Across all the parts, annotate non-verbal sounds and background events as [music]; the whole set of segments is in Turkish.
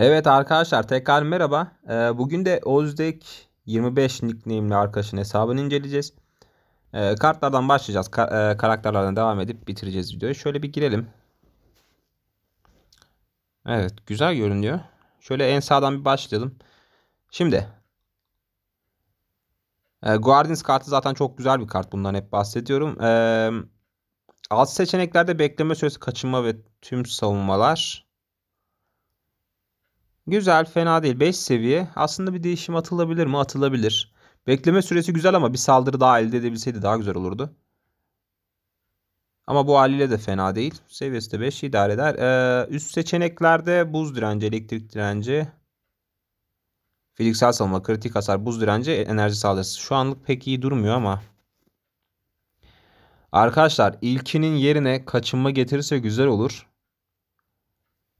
Evet arkadaşlar tekrar merhaba. Ee, bugün de Ozdek 25 nickname'li arkadaşın hesabını inceleyeceğiz. Ee, kartlardan başlayacağız. E, karakterlerden devam edip bitireceğiz videoyu. Şöyle bir girelim. Evet güzel görünüyor. Şöyle en sağdan bir başlayalım. Şimdi e, Guardians kartı zaten çok güzel bir kart. Bundan hep bahsediyorum. Ee, Alt seçeneklerde bekleme süresi kaçınma ve tüm savunmalar Güzel fena değil. 5 seviye. Aslında bir değişim atılabilir mi? Atılabilir. Bekleme süresi güzel ama bir saldırı daha elde edebilseydi daha güzel olurdu. Ama bu haliyle de fena değil. Seviyesi de 5 idare eder. Ee, üst seçeneklerde buz direnci, elektrik direnci, fiziksel savunma, kritik hasar, buz direnci, enerji saldırısı. Şu anlık pek iyi durmuyor ama. Arkadaşlar ilkinin yerine kaçınma getirirse güzel olur.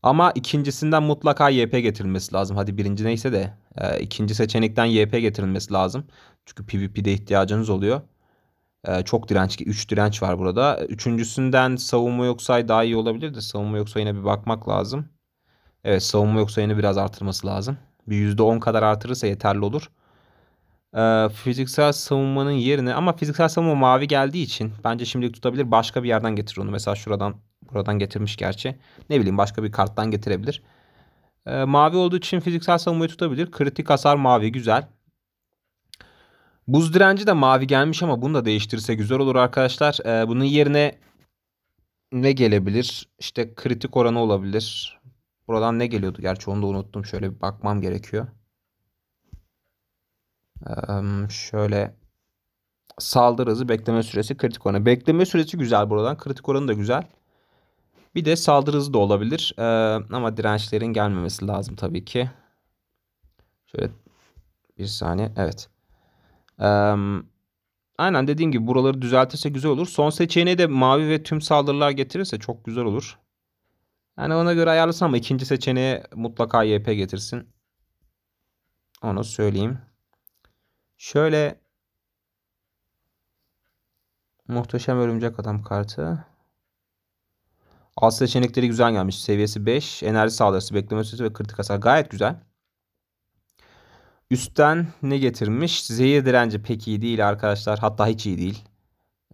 Ama ikincisinden mutlaka YP getirilmesi lazım. Hadi birinci neyse de e, ikinci seçenekten YP getirilmesi lazım. Çünkü PvP'de ihtiyacınız oluyor. E, çok direnç, 3 direnç var burada. Üçüncüsünden savunma yoksa daha iyi olabilir de savunma yoksa yine bir bakmak lazım. Evet savunma yoksa yine biraz artırması lazım. Bir %10 kadar artırırsa yeterli olur. E, fiziksel savunmanın yerine ama fiziksel savunma mavi geldiği için bence şimdilik tutabilir. Başka bir yerden getirir onu. Mesela şuradan Buradan getirmiş gerçi. Ne bileyim başka bir karttan getirebilir. E, mavi olduğu için fiziksel savunmayı tutabilir. Kritik hasar mavi güzel. Buz direnci de mavi gelmiş ama bunu da değiştirirse güzel olur arkadaşlar. E, bunun yerine ne gelebilir? İşte kritik oranı olabilir. Buradan ne geliyordu? Gerçi onu da unuttum. Şöyle bir bakmam gerekiyor. Ee, şöyle saldırı hızı bekleme süresi kritik oranı. Bekleme süresi güzel buradan. Kritik oranı da güzel. Bir de saldırı hızı da olabilir. Ee, ama dirençlerin gelmemesi lazım tabii ki. Şöyle bir saniye. Evet. Ee, aynen dediğim gibi buraları düzeltirse güzel olur. Son seçeneği de mavi ve tüm saldırılar getirirse çok güzel olur. Yani ona göre ayarlasam ama ikinci seçeneğe mutlaka YP getirsin. Onu söyleyeyim. Şöyle Muhteşem Örümcek Adam kartı. Alt seçenekleri güzel gelmiş. Seviyesi 5. Enerji saldırısı, bekleme süresi ve kritik hasar. Gayet güzel. Üstten ne getirmiş? Zehir direnci pek iyi değil arkadaşlar. Hatta hiç iyi değil.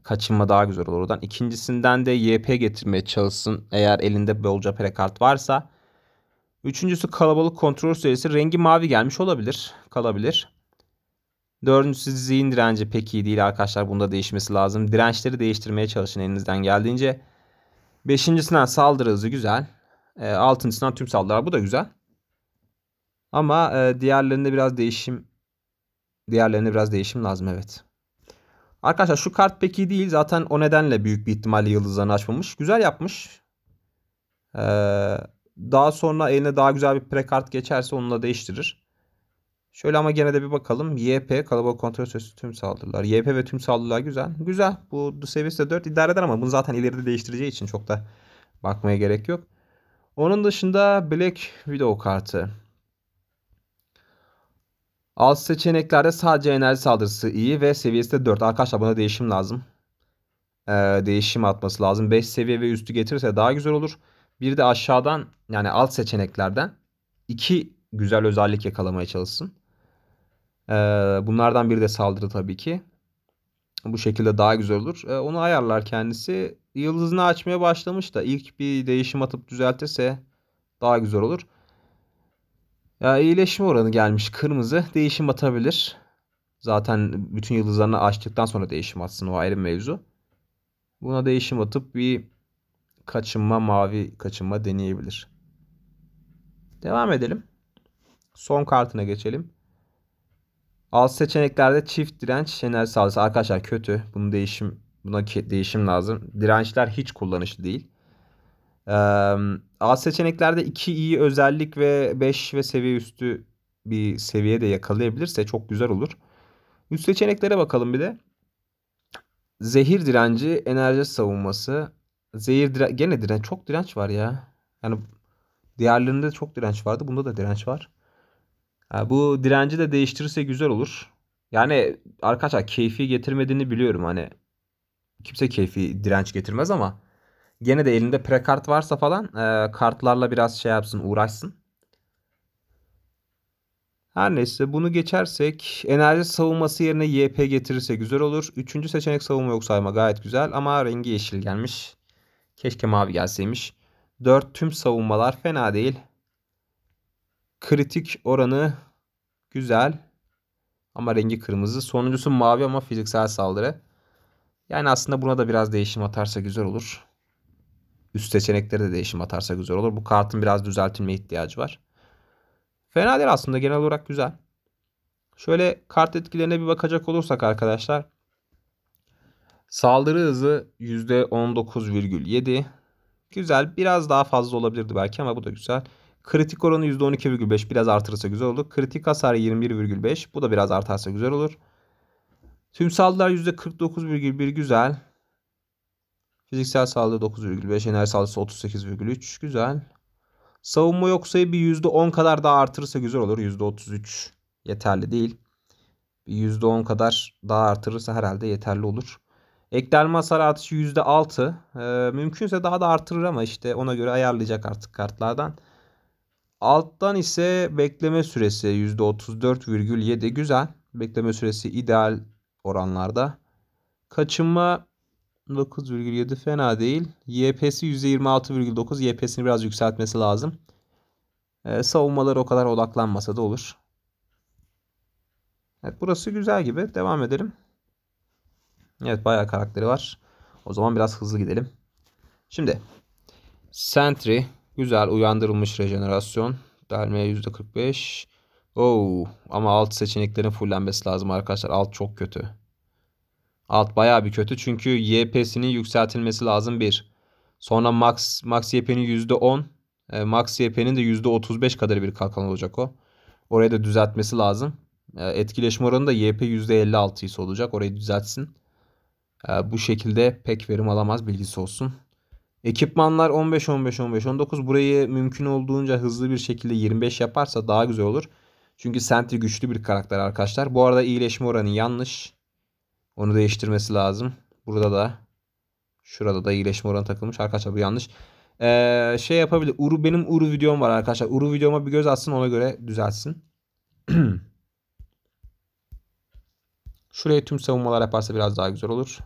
Kaçınma daha güzel olur oradan. İkincisinden de YP getirmeye çalışsın. Eğer elinde bolca prekart varsa. Üçüncüsü kalabalık kontrol süresi. Rengi mavi gelmiş olabilir. Kalabilir. Dördüncüsü zihin direnci pek iyi değil arkadaşlar. Bunda değişmesi lazım. Dirençleri değiştirmeye çalışın elinizden geldiğince. Beşincisinden saldırı hızı güzel. E, altıncısından tüm saldırılar bu da güzel. Ama e, diğerlerinde biraz değişim diğerlerinde biraz değişim lazım evet. Arkadaşlar şu kart pek iyi değil. Zaten o nedenle büyük bir ihtimalle yıldızlarını açmamış. Güzel yapmış. Ee, daha sonra eline daha güzel bir prekart geçerse onunla değiştirir. Şöyle ama gene de bir bakalım. YP kalabalık kontrol sözü tüm saldırılar. YP ve tüm saldırılar güzel. Güzel. Bu seviyesi de 4 idare eder ama bunu zaten ileride değiştireceği için çok da bakmaya gerek yok. Onun dışında Black Widow kartı. Alt seçeneklerde sadece enerji saldırısı iyi ve seviyesi de 4. Arkadaşlar buna değişim lazım. Ee, değişim atması lazım. 5 seviye ve üstü getirirse daha güzel olur. Bir de aşağıdan yani alt seçeneklerden 2 güzel özellik yakalamaya çalışsın. Bunlardan biri de saldırı tabii ki. Bu şekilde daha güzel olur. Onu ayarlar kendisi. Yıldızını açmaya başlamış da ilk bir değişim atıp düzeltirse daha güzel olur. Ya iyileşme oranı gelmiş kırmızı. Değişim atabilir. Zaten bütün yıldızlarını açtıktan sonra değişim atsın o ayrı mevzu. Buna değişim atıp bir kaçınma mavi kaçınma deneyebilir. Devam edelim. Son kartına geçelim. Alt seçeneklerde çift direnç enerji sağlısı. Arkadaşlar kötü. Bunu değişim buna değişim lazım. Dirençler hiç kullanışlı değil. Ee, alt seçeneklerde iki iyi özellik ve 5 ve seviye üstü bir seviye de yakalayabilirse çok güzel olur. Üst seçeneklere bakalım bir de. Zehir direnci, enerji savunması. Zehir direnci, gene direnç. Çok direnç var ya. Yani diğerlerinde çok direnç vardı. Bunda da direnç var bu direnci de değiştirirse güzel olur. Yani arkadaşlar keyfi getirmediğini biliyorum hani kimse keyfi direnç getirmez ama gene de elinde prekart varsa falan e, kartlarla biraz şey yapsın uğraşsın. Her neyse bunu geçersek enerji savunması yerine YP getirirse güzel olur. Üçüncü seçenek savunma yok sayma gayet güzel ama rengi yeşil gelmiş. Keşke mavi gelseymiş. Dört tüm savunmalar fena değil kritik oranı güzel. Ama rengi kırmızı. Sonuncusu mavi ama fiziksel saldırı. Yani aslında buna da biraz değişim atarsa güzel olur. Üst seçeneklere de değişim atarsa güzel olur. Bu kartın biraz düzeltilme ihtiyacı var. Fena değil aslında genel olarak güzel. Şöyle kart etkilerine bir bakacak olursak arkadaşlar. Saldırı hızı %19,7. Güzel. Biraz daha fazla olabilirdi belki ama bu da güzel. Kritik oranı %12,5 biraz artırırsa güzel olur. Kritik hasar 21,5 bu da biraz artarsa güzel olur. Tüm saldırılar %49,1 güzel. Fiziksel saldırı 9,5 enerji saldırısı 38,3 güzel. Savunma yok sayı bir %10 kadar daha artırırsa güzel olur. %33 yeterli değil. Bir %10 kadar daha artırırsa herhalde yeterli olur. Eklenme hasar artışı %6. Ee, mümkünse daha da artırır ama işte ona göre ayarlayacak artık kartlardan. Alttan ise bekleme süresi %34,7 güzel. Bekleme süresi ideal oranlarda. Kaçınma 9,7 fena değil. YP'si %26,9. YP'sini biraz yükseltmesi lazım. Ee, savunmaları o kadar odaklanmasa da olur. Evet, burası güzel gibi. Devam edelim. Evet bayağı karakteri var. O zaman biraz hızlı gidelim. Şimdi Sentry Güzel uyandırılmış rejenerasyon. Delmeye %45. Oo, ama alt seçeneklerin fullenmesi lazım arkadaşlar. Alt çok kötü. Alt baya bir kötü çünkü YP'sinin yükseltilmesi lazım bir. Sonra max, max YP'nin %10. E, max YP'nin de %35 kadar bir kalkan olacak o. Orayı da düzeltmesi lazım. E, etkileşme oranı da YP %56 ise olacak. Orayı düzeltsin. E, bu şekilde pek verim alamaz bilgisi olsun. Ekipmanlar 15 15 15 19 burayı mümkün olduğunca hızlı bir şekilde 25 yaparsa daha güzel olur. Çünkü Sentry güçlü bir karakter arkadaşlar. Bu arada iyileşme oranı yanlış. Onu değiştirmesi lazım. Burada da şurada da iyileşme oranı takılmış. Arkadaşlar bu yanlış. Ee, şey yapabilir. Uru benim Uru videom var arkadaşlar. Uru videoma bir göz atsın ona göre düzelsin. [clears throat] Şuraya tüm savunmalar yaparsa biraz daha güzel olur.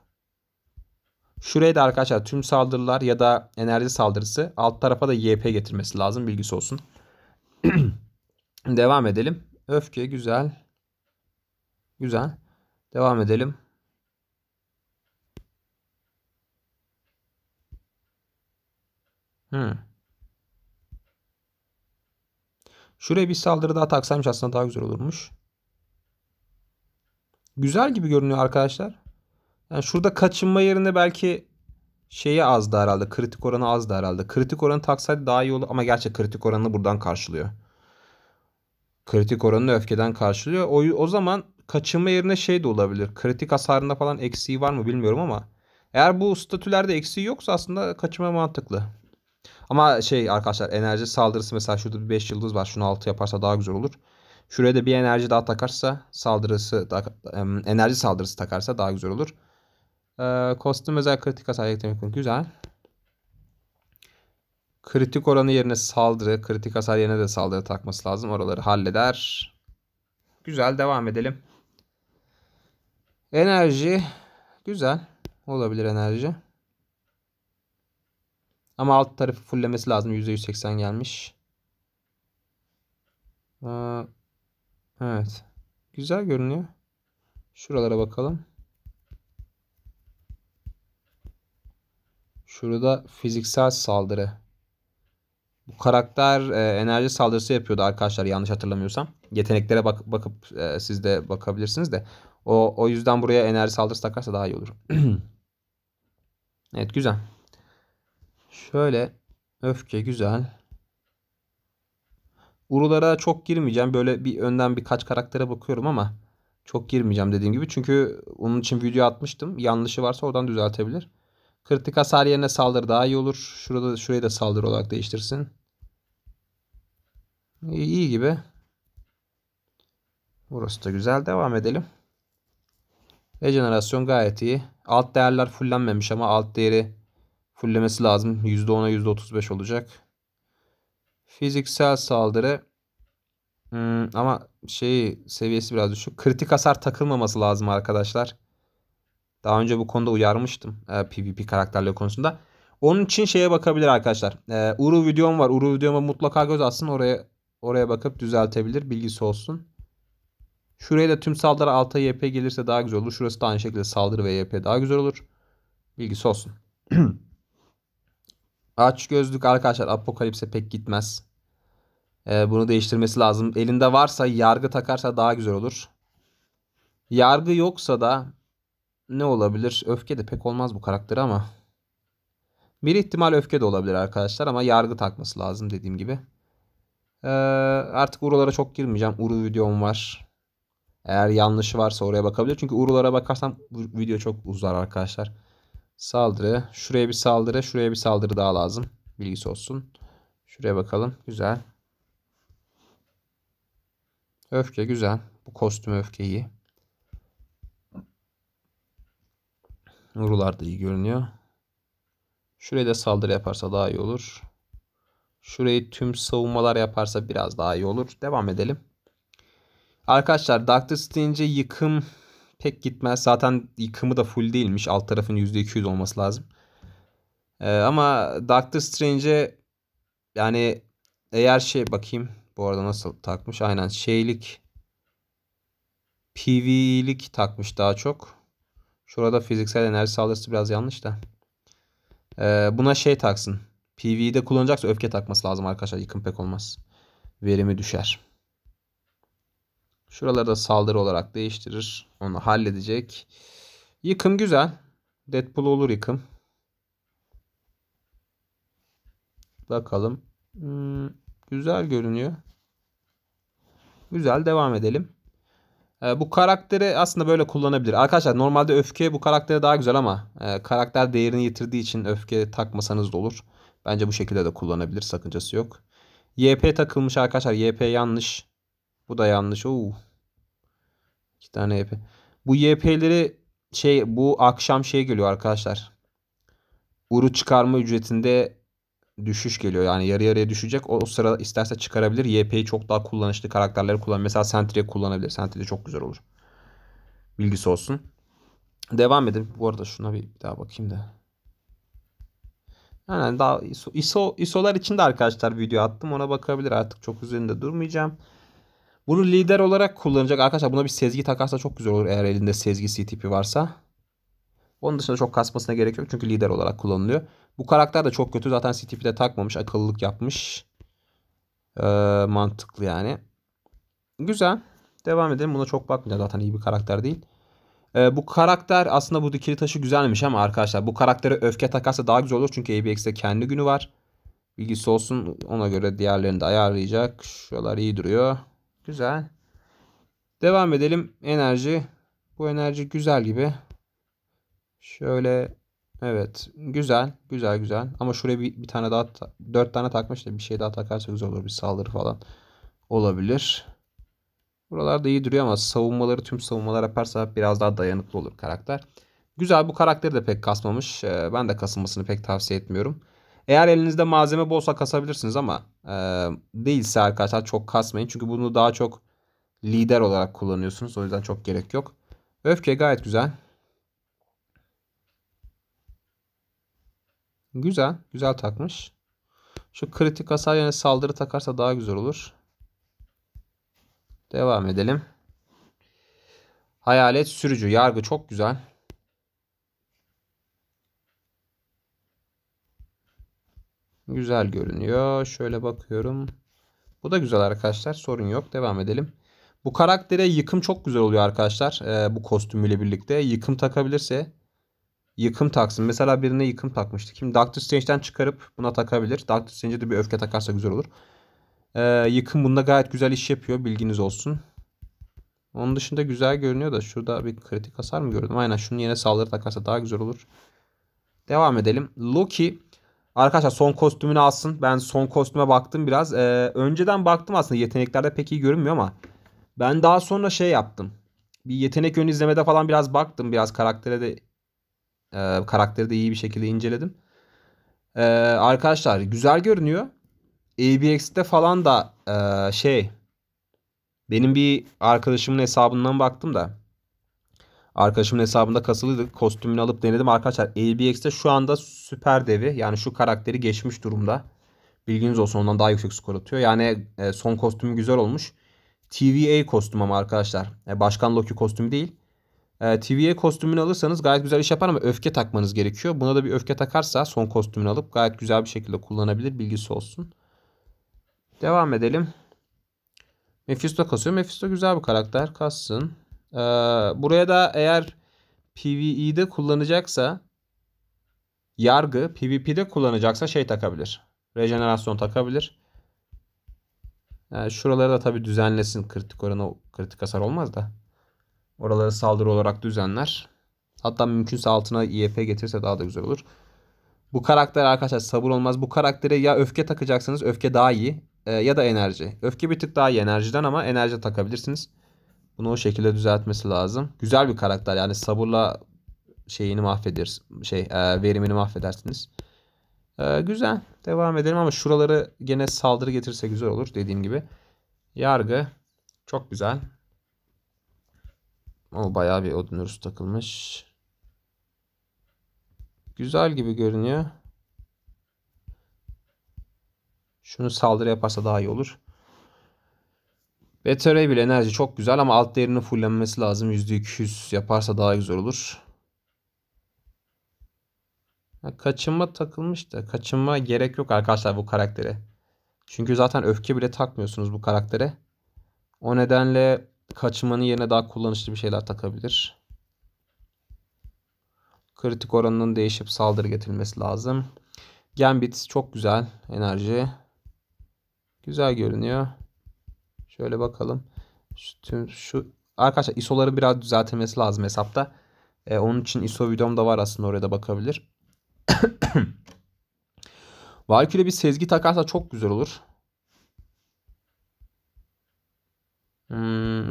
Şuraya da arkadaşlar tüm saldırılar ya da enerji saldırısı alt tarafa da YP getirmesi lazım bilgisi olsun. [clears throat] Devam edelim. Öfke güzel. Güzel. Devam edelim. Hmm. Şuraya bir saldırı daha taksaymış aslında daha güzel olurmuş. Güzel gibi görünüyor arkadaşlar. Yani şurada kaçınma yerine belki şeyi azdı herhalde. Kritik oranı azdı herhalde. Kritik oranı taksaydı daha iyi olur ama gerçi kritik oranını buradan karşılıyor. Kritik oranını öfkeden karşılıyor. O, o zaman kaçınma yerine şey de olabilir. Kritik hasarında falan eksiği var mı bilmiyorum ama eğer bu statülerde eksiği yoksa aslında kaçınma mantıklı. Ama şey arkadaşlar enerji saldırısı mesela şurada bir 5 yıldız var. Şunu 6 yaparsa daha güzel olur. Şuraya da bir enerji daha takarsa saldırısı enerji saldırısı takarsa daha güzel olur. E, kostüm özel kritik hasar eklemek mümkün. Güzel. Kritik oranı yerine saldırı. Kritik hasar yerine de saldırı takması lazım. Oraları halleder. Güzel devam edelim. Enerji. Güzel. Olabilir enerji. Ama alt tarafı fulllemesi lazım. %180 gelmiş. Ee, evet. Güzel görünüyor. Şuralara bakalım. Şurada fiziksel saldırı. Bu karakter e, enerji saldırısı yapıyordu arkadaşlar yanlış hatırlamıyorsam. Yeteneklere bak bakıp e, siz de bakabilirsiniz de. O, o yüzden buraya enerji saldırısı takarsa daha iyi olur. [clears throat] evet güzel. Şöyle öfke güzel. Urulara çok girmeyeceğim. Böyle bir önden birkaç karaktere bakıyorum ama çok girmeyeceğim dediğim gibi. Çünkü onun için video atmıştım. Yanlışı varsa oradan düzeltebilir. Kritik hasar yerine saldırı daha iyi olur. Şurada şurayı da saldırı olarak değiştirsin. İyi, iyi gibi. Burası da güzel. Devam edelim. Rejenerasyon gayet iyi. Alt değerler fullenmemiş ama alt değeri fulllemesi lazım. %10'a %35 olacak. Fiziksel saldırı hmm, ama şey seviyesi biraz düşük. Kritik hasar takılmaması lazım arkadaşlar. Daha önce bu konuda uyarmıştım e, PvP karakterleri konusunda. Onun için şeye bakabilir arkadaşlar. E, Uru videom var. Uru videoma mutlaka göz atsın. Oraya oraya bakıp düzeltebilir. Bilgisi olsun. Şuraya da tüm saldırı alta YP gelirse daha güzel olur. Şurası da aynı şekilde saldırı ve YP daha güzel olur. Bilgisi olsun. [clears throat] Aç gözlük arkadaşlar apokalipse pek gitmez. Ee, bunu değiştirmesi lazım. Elinde varsa yargı takarsa daha güzel olur. Yargı yoksa da ne olabilir? Öfke de pek olmaz bu karakteri ama. Bir ihtimal öfke de olabilir arkadaşlar ama yargı takması lazım dediğim gibi. Ee, artık Uru'lara çok girmeyeceğim. Uru videom var. Eğer yanlışı varsa oraya bakabilir. Çünkü Uru'lara bakarsam video çok uzar arkadaşlar. Saldırı. Şuraya bir saldırı. Şuraya bir saldırı daha lazım. Bilgisi olsun. Şuraya bakalım. Güzel. Öfke güzel. Bu kostüm öfkeyi. Nurular da iyi görünüyor. Şuraya da saldırı yaparsa daha iyi olur. Şurayı tüm savunmalar yaparsa biraz daha iyi olur. Devam edelim. Arkadaşlar Dark Dust yıkım pek gitmez. Zaten yıkımı da full değilmiş. Alt tarafın %200 olması lazım. Ee, ama Doctor Strange'e yani eğer şey bakayım bu arada nasıl takmış. Aynen şeylik PV'lik takmış daha çok. Şurada fiziksel enerji saldırısı biraz yanlış da. Ee, buna şey taksın. PV'de kullanacaksa öfke takması lazım arkadaşlar. Yıkım pek olmaz. Verimi düşer. Şuraları da saldırı olarak değiştirir. Onu halledecek. Yıkım güzel. Deadpool olur yıkım. Bakalım. Hmm, güzel görünüyor. Güzel devam edelim. E, bu karakteri aslında böyle kullanabilir. Arkadaşlar normalde öfke bu karaktere daha güzel ama e, karakter değerini yitirdiği için öfke takmasanız da olur. Bence bu şekilde de kullanabilir. Sakıncası yok. YP takılmış arkadaşlar. YP yanlış. Bu da yanlış. Oo. İki tane YP. Bu YP'leri şey bu akşam şey geliyor arkadaşlar. Uru çıkarma ücretinde düşüş geliyor. Yani yarı yarıya düşecek. O sıra isterse çıkarabilir. YP'yi çok daha kullanışlı karakterleri kullan. Mesela Sentry'e kullanabilir. Sentry de çok güzel olur. Bilgisi olsun. Devam edin. Bu arada şuna bir daha bakayım da. Yani daha ISO, ISO, ISO'lar için de arkadaşlar video attım. Ona bakabilir artık. Çok üzerinde durmayacağım. Bunu lider olarak kullanacak. Arkadaşlar buna bir sezgi takarsa çok güzel olur. Eğer elinde sezgi CTP varsa. Onun dışında çok kasmasına gerek yok çünkü lider olarak kullanılıyor. Bu karakter de çok kötü. Zaten Stevie de takmamış. Akıllılık yapmış. Ee, mantıklı yani. Güzel. Devam edelim. Buna çok bakmayacağım. Zaten iyi bir karakter değil. Ee, bu karakter aslında bu dikili taşı güzelmiş ama arkadaşlar bu karaktere öfke takarsa daha güzel olur. Çünkü ABX'de kendi günü var. Bilgisi olsun. Ona göre diğerlerini de ayarlayacak. Şuralar iyi duruyor. Güzel. Devam edelim. Enerji. Bu enerji güzel gibi. Şöyle evet güzel güzel güzel ama şuraya bir, bir tane daha dört tane takmış da bir şey daha takarsa güzel olur bir saldırı falan olabilir. Buralarda iyi duruyor ama savunmaları tüm savunmalar yaparsa biraz daha dayanıklı olur karakter. Güzel bu karakteri de pek kasmamış. Ee, ben de kasılmasını pek tavsiye etmiyorum. Eğer elinizde malzeme bolsa kasabilirsiniz ama e, değilse arkadaşlar çok kasmayın. Çünkü bunu daha çok lider olarak kullanıyorsunuz. O yüzden çok gerek yok. Öfke gayet güzel. Güzel. Güzel takmış. Şu kritik hasar yani saldırı takarsa daha güzel olur. Devam edelim. Hayalet sürücü. Yargı çok güzel. Güzel görünüyor. Şöyle bakıyorum. Bu da güzel arkadaşlar. Sorun yok. Devam edelim. Bu karaktere yıkım çok güzel oluyor arkadaşlar. Ee, bu kostümüyle birlikte. Yıkım takabilirse yıkım taksın. Mesela birine yıkım takmıştık. Kim Doctor Strange'den çıkarıp buna takabilir. Doctor Strange'e de bir öfke takarsa güzel olur. Ee, yıkım bunda gayet güzel iş yapıyor. Bilginiz olsun. Onun dışında güzel görünüyor da şurada bir kritik hasar mı gördüm? Aynen şunun yerine saldırı takarsa daha güzel olur. Devam edelim. Loki arkadaşlar son kostümünü alsın. Ben son kostüme baktım biraz. Ee, önceden baktım aslında yeteneklerde pek iyi görünmüyor ama ben daha sonra şey yaptım. Bir yetenek ön izlemede falan biraz baktım. Biraz karaktere de e, karakteri de iyi bir şekilde inceledim. E, arkadaşlar güzel görünüyor. ABX'de falan da e, şey benim bir arkadaşımın hesabından baktım da arkadaşımın hesabında kasılıydı. Kostümünü alıp denedim. Arkadaşlar ABX'de şu anda süper devi yani şu karakteri geçmiş durumda. Bilginiz olsun ondan daha yüksek skor atıyor. Yani e, son kostümü güzel olmuş. TVA kostüm ama arkadaşlar. E, Başkan Loki kostümü değil. E, ee, TV'ye kostümünü alırsanız gayet güzel iş yapar ama öfke takmanız gerekiyor. Buna da bir öfke takarsa son kostümünü alıp gayet güzel bir şekilde kullanabilir. Bilgisi olsun. Devam edelim. Mephisto kasıyor. Mephisto güzel bir karakter. Kassın. Ee, buraya da eğer PvE'de kullanacaksa yargı PvP'de kullanacaksa şey takabilir. Rejenerasyon takabilir. Yani ee, şuraları da tabi düzenlesin. Kritik oranı kritik hasar olmaz da. Oraları saldırı olarak düzenler. Hatta mümkünse altına IF getirse daha da güzel olur. Bu karakter arkadaşlar sabır olmaz. Bu karaktere ya öfke takacaksınız. Öfke daha iyi. E, ya da enerji. Öfke bir tık daha iyi enerjiden ama enerji takabilirsiniz. Bunu o şekilde düzeltmesi lazım. Güzel bir karakter yani sabırla şeyini mahvederiz. Şey e, verimini mahvedersiniz. E, güzel. Devam edelim ama şuraları gene saldırı getirse güzel olur dediğim gibi. Yargı çok güzel. O bayağı bir odun takılmış. Güzel gibi görünüyor. Şunu saldırı yaparsa daha iyi olur. Better bile enerji çok güzel ama alt değerini fullenmesi lazım. %200 yaparsa daha güzel olur. kaçınma takılmış da kaçınma gerek yok arkadaşlar bu karaktere. Çünkü zaten öfke bile takmıyorsunuz bu karaktere. O nedenle kaçmanın yerine daha kullanışlı bir şeyler takabilir. Kritik oranının değişip saldırı getirilmesi lazım. Gambit çok güzel enerji. Güzel görünüyor. Şöyle bakalım. Şu, tüm, şu Arkadaşlar ISO'ları biraz düzeltilmesi lazım hesapta. E, onun için ISO videom da var aslında oraya da bakabilir. [coughs] Valkyrie bir sezgi takarsa çok güzel olur.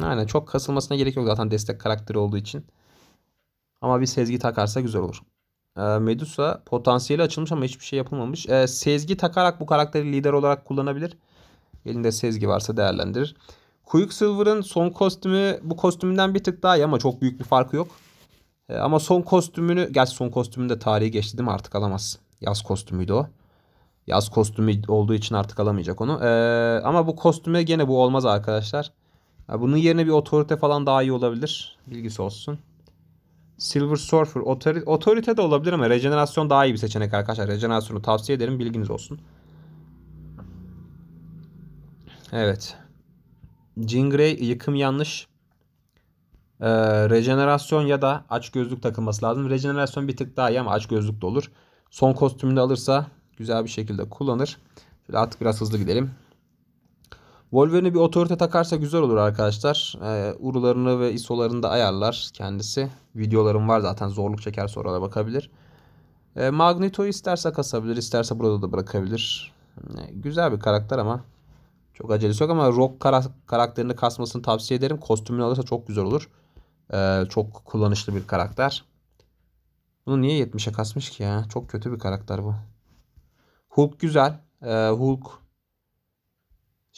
Aynen çok kasılmasına gerek yok zaten destek karakteri olduğu için. Ama bir Sezgi takarsa güzel olur. Ee, Medusa potansiyeli açılmış ama hiçbir şey yapılmamış. Ee, Sezgi takarak bu karakteri lider olarak kullanabilir. Elinde Sezgi varsa değerlendirir. Quicksilver'ın son kostümü bu kostümünden bir tık daha iyi ama çok büyük bir farkı yok. Ee, ama son kostümünü, gerçi son kostümünde tarihi geçti değil mi artık alamaz. Yaz kostümüydü o. Yaz kostümü olduğu için artık alamayacak onu. E, ama bu kostüme gene bu olmaz arkadaşlar bunun yerine bir otorite falan daha iyi olabilir. Bilgisi olsun. Silver Surfer otorite, otorite de olabilir ama rejenerasyon daha iyi bir seçenek arkadaşlar. Rejenerasyonu tavsiye ederim. Bilginiz olsun. Evet. Jingray yıkım yanlış. Ee, rejenerasyon ya da aç gözlük takılması lazım. Rejenerasyon bir tık daha iyi ama aç gözlük de olur. Son kostümünü alırsa güzel bir şekilde kullanır. Şöyle artık biraz hızlı gidelim. Wolverine'i bir otorite takarsa güzel olur arkadaşlar. Ee, urularını ve isolarını da ayarlar kendisi. Videolarım var zaten zorluk çeker sonra da bakabilir. Ee, Magneto'yu isterse kasabilir isterse burada da bırakabilir. Ee, güzel bir karakter ama çok acelesi yok ama Rock kara karakterini kasmasını tavsiye ederim. Kostümünü alırsa çok güzel olur. Ee, çok kullanışlı bir karakter. Bunu niye 70'e kasmış ki ya? Çok kötü bir karakter bu. Hulk güzel. Ee, Hulk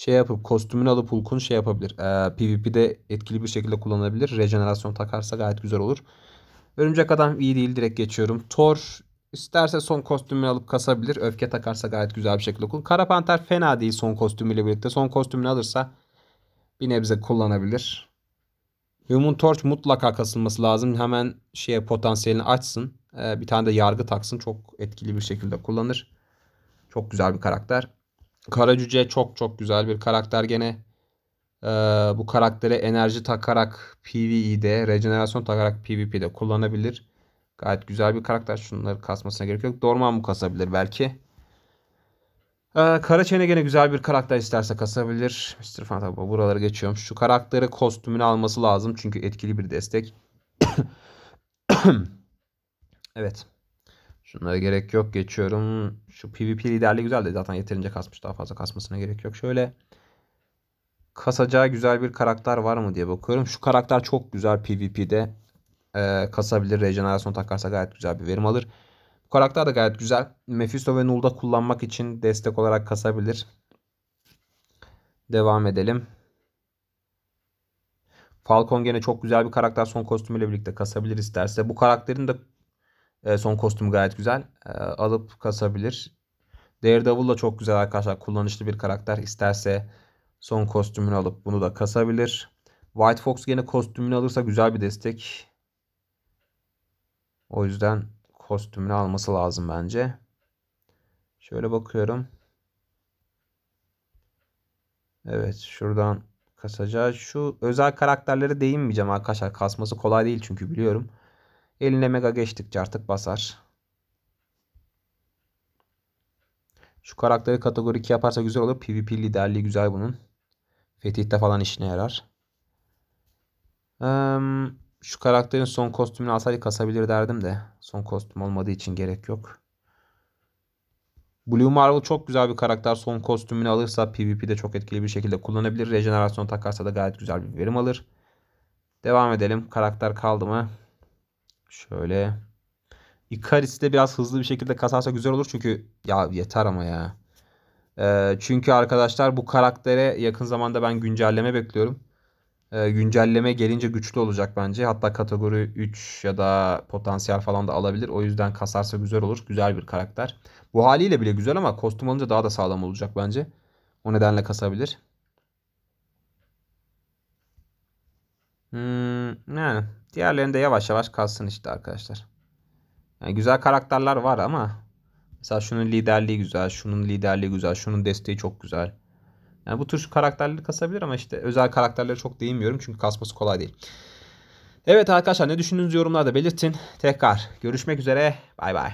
şey yapıp kostümünü alıp Hulk'un şey yapabilir. E, PvP'de etkili bir şekilde kullanılabilir. Rejenerasyon takarsa gayet güzel olur. Örümcek adam iyi değil direkt geçiyorum. Thor İsterse son kostümünü alıp kasabilir. Öfke takarsa gayet güzel bir şekilde kullanır. Kara Panter fena değil son kostümüyle birlikte. Son kostümünü alırsa bir nebze kullanabilir. Human Torch mutlaka kasılması lazım. Hemen şeye potansiyelini açsın. Ee, bir tane de yargı taksın. Çok etkili bir şekilde kullanır. Çok güzel bir karakter. Kara çok çok güzel bir karakter gene. Ee, bu karaktere enerji takarak PvE'de, rejenerasyon takarak PvP'de kullanabilir. Gayet güzel bir karakter. Şunları kasmasına gerek yok. Dorman mı kasabilir belki? Ee, Karaçene gene güzel bir karakter isterse kasabilir. Mr. Fantabba buraları geçiyorum. Şu karakteri kostümünü alması lazım. Çünkü etkili bir destek. [coughs] evet. Şunlara gerek yok geçiyorum. Şu PvP liderliği güzel de zaten yeterince kasmış. Daha fazla kasmasına gerek yok. Şöyle kasacağı güzel bir karakter var mı diye bakıyorum. Şu karakter çok güzel PvP'de e, ee, kasabilir. Rejenerasyon takarsa gayet güzel bir verim alır. Bu karakter de gayet güzel. Mephisto ve Null'da kullanmak için destek olarak kasabilir. Devam edelim. Falcon gene çok güzel bir karakter son kostümüyle birlikte kasabilir isterse. Bu karakterin de e, son kostüm gayet güzel. E, alıp kasabilir. Daredevil da çok güzel arkadaşlar. Kullanışlı bir karakter. İsterse son kostümünü alıp bunu da kasabilir. White Fox yine kostümünü alırsa güzel bir destek. O yüzden kostümünü alması lazım bence. Şöyle bakıyorum. Evet şuradan kasacağız. Şu özel karakterlere değinmeyeceğim arkadaşlar. Kasması kolay değil çünkü biliyorum. Eline mega geçtikçe artık basar. Şu karakteri kategori 2 yaparsa güzel olur. PvP liderliği güzel bunun. Fetih'te falan işine yarar. şu karakterin son kostümünü alsaydı kasabilir derdim de. Son kostüm olmadığı için gerek yok. Blue Marvel çok güzel bir karakter. Son kostümünü alırsa PvP'de çok etkili bir şekilde kullanabilir. Rejenerasyon takarsa da gayet güzel bir verim alır. Devam edelim. Karakter kaldı mı? Şöyle. Icaris'i de biraz hızlı bir şekilde kasarsa güzel olur. Çünkü ya yeter ama ya. Ee, çünkü arkadaşlar bu karaktere yakın zamanda ben güncelleme bekliyorum. Ee, güncelleme gelince güçlü olacak bence. Hatta kategori 3 ya da potansiyel falan da alabilir. O yüzden kasarsa güzel olur. Güzel bir karakter. Bu haliyle bile güzel ama kostüm alınca daha da sağlam olacak bence. O nedenle kasabilir. Hmm, yani Diğerlerinde yavaş yavaş kalsın işte arkadaşlar. Yani güzel karakterler var ama mesela şunun liderliği güzel, şunun liderliği güzel, şunun desteği çok güzel. Yani bu tür karakterleri kasabilir ama işte özel karakterlere çok değinmiyorum çünkü kasması kolay değil. Evet arkadaşlar ne düşündüğünüzü yorumlarda belirtin. Tekrar görüşmek üzere. Bay bay.